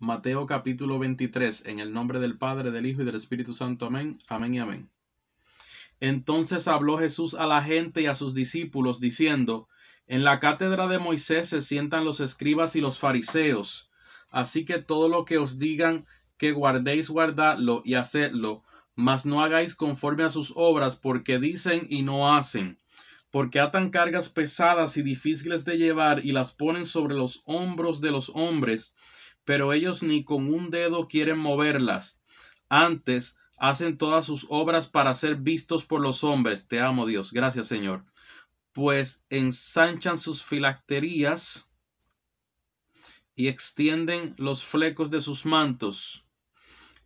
Mateo capítulo 23, en el nombre del Padre, del Hijo y del Espíritu Santo. Amén, amén y amén. Entonces habló Jesús a la gente y a sus discípulos, diciendo, En la cátedra de Moisés se sientan los escribas y los fariseos. Así que todo lo que os digan que guardéis, guardadlo y hacedlo, mas no hagáis conforme a sus obras, porque dicen y no hacen. Porque atan cargas pesadas y difíciles de llevar y las ponen sobre los hombros de los hombres, pero ellos ni con un dedo quieren moverlas. Antes hacen todas sus obras para ser vistos por los hombres. Te amo, Dios. Gracias, Señor. Pues ensanchan sus filacterías y extienden los flecos de sus mantos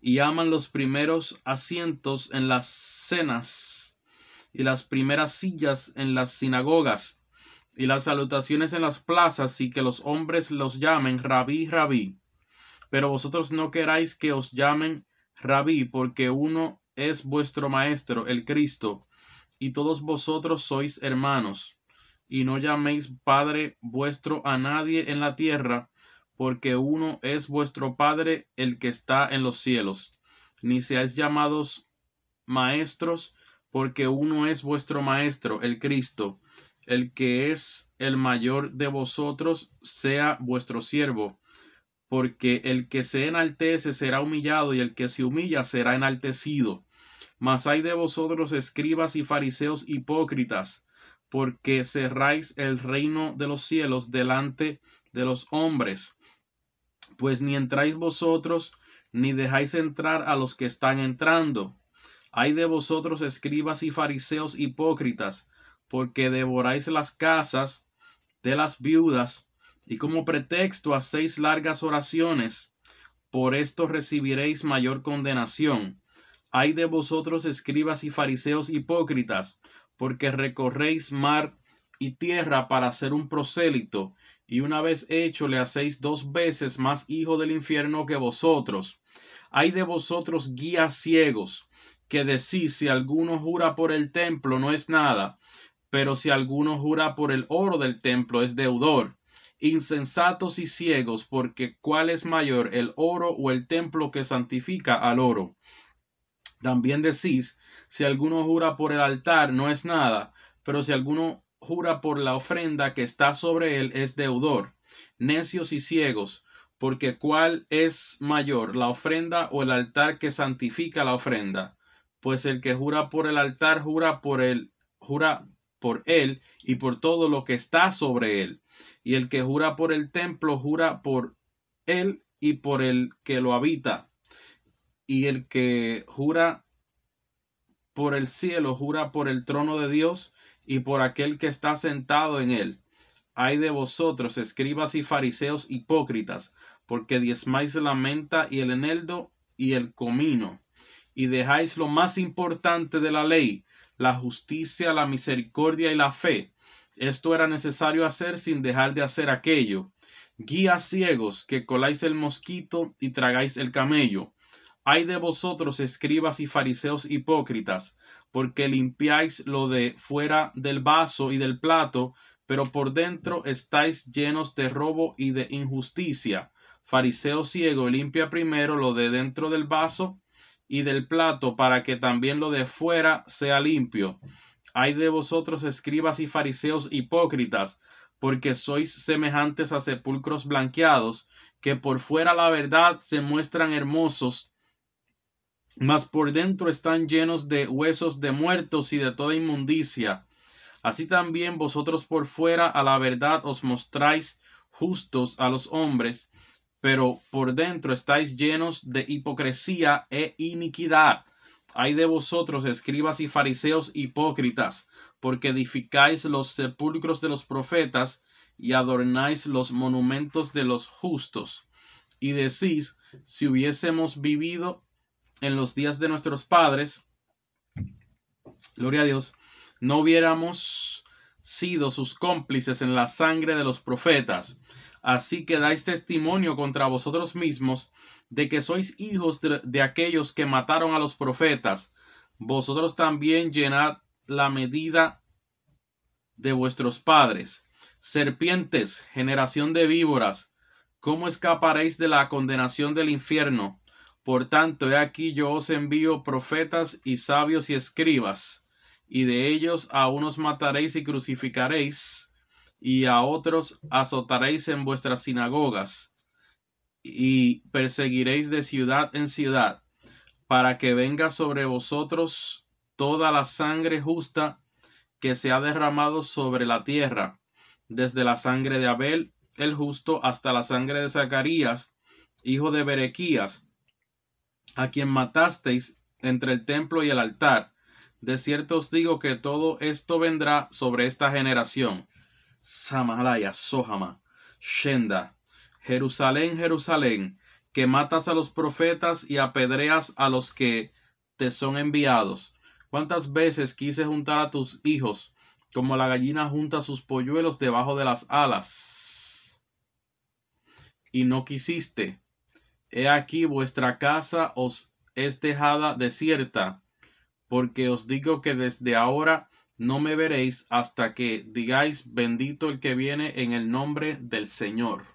y aman los primeros asientos en las cenas y las primeras sillas en las sinagogas y las salutaciones en las plazas y que los hombres los llamen rabí, rabí pero vosotros no queráis que os llamen rabí, porque uno es vuestro maestro, el Cristo, y todos vosotros sois hermanos. Y no llaméis Padre vuestro a nadie en la tierra, porque uno es vuestro Padre, el que está en los cielos. Ni seáis llamados maestros, porque uno es vuestro Maestro, el Cristo. El que es el mayor de vosotros, sea vuestro siervo porque el que se enaltece será humillado y el que se humilla será enaltecido. Mas hay de vosotros escribas y fariseos hipócritas, porque cerráis el reino de los cielos delante de los hombres, pues ni entráis vosotros, ni dejáis entrar a los que están entrando. Hay de vosotros escribas y fariseos hipócritas, porque devoráis las casas de las viudas y como pretexto hacéis largas oraciones, por esto recibiréis mayor condenación. Hay de vosotros escribas y fariseos hipócritas, porque recorréis mar y tierra para ser un prosélito, y una vez hecho le hacéis dos veces más hijo del infierno que vosotros. Hay de vosotros guías ciegos, que decís si alguno jura por el templo no es nada, pero si alguno jura por el oro del templo es deudor insensatos y ciegos, porque cuál es mayor, el oro o el templo que santifica al oro. También decís, si alguno jura por el altar, no es nada, pero si alguno jura por la ofrenda que está sobre él, es deudor. Necios y ciegos, porque cuál es mayor, la ofrenda o el altar que santifica la ofrenda. Pues el que jura por el altar, jura por él, jura por él y por todo lo que está sobre él. Y el que jura por el templo, jura por él y por el que lo habita. Y el que jura por el cielo, jura por el trono de Dios y por aquel que está sentado en él. Ay de vosotros, escribas y fariseos hipócritas, porque diezmáis la menta y el eneldo y el comino, y dejáis lo más importante de la ley, la justicia, la misericordia y la fe, esto era necesario hacer sin dejar de hacer aquello. Guías ciegos que coláis el mosquito y tragáis el camello. Ay de vosotros, escribas y fariseos hipócritas, porque limpiáis lo de fuera del vaso y del plato, pero por dentro estáis llenos de robo y de injusticia. Fariseo ciego, limpia primero lo de dentro del vaso y del plato, para que también lo de fuera sea limpio. Ay de vosotros, escribas y fariseos hipócritas, porque sois semejantes a sepulcros blanqueados, que por fuera la verdad se muestran hermosos, mas por dentro están llenos de huesos de muertos y de toda inmundicia. Así también vosotros por fuera a la verdad os mostráis justos a los hombres, pero por dentro estáis llenos de hipocresía e iniquidad. Hay de vosotros, escribas y fariseos hipócritas, porque edificáis los sepulcros de los profetas y adornáis los monumentos de los justos. Y decís, si hubiésemos vivido en los días de nuestros padres, gloria a Dios, no hubiéramos sido sus cómplices en la sangre de los profetas. Así que dais testimonio contra vosotros mismos de que sois hijos de, aquellos que mataron a los profetas. Vosotros también llenad la medida de vuestros padres. Serpientes, generación de víboras, ¿cómo escaparéis de la condenación del infierno? Por tanto, he aquí yo os envío profetas y sabios y escribas, y de ellos a unos mataréis y crucificaréis, y a otros azotaréis en vuestras sinagogas y perseguiréis de ciudad en ciudad, para que venga sobre vosotros toda la sangre justa que se ha derramado sobre la tierra, desde la sangre de Abel el justo hasta la sangre de Zacarías, hijo de Berequías, a quien matasteis entre el templo y el altar. De cierto os digo que todo esto vendrá sobre esta generación. Samalaya, Sohama, Shenda, Jerusalén, Jerusalén, que matas a los profetas y apedreas a los que te son enviados. ¿Cuántas veces quise juntar a tus hijos como la gallina junta sus polluelos debajo de las alas? Y no quisiste. He aquí vuestra casa os es dejada desierta, porque os digo que desde ahora no me veréis hasta que digáis bendito el que viene en el nombre del Señor.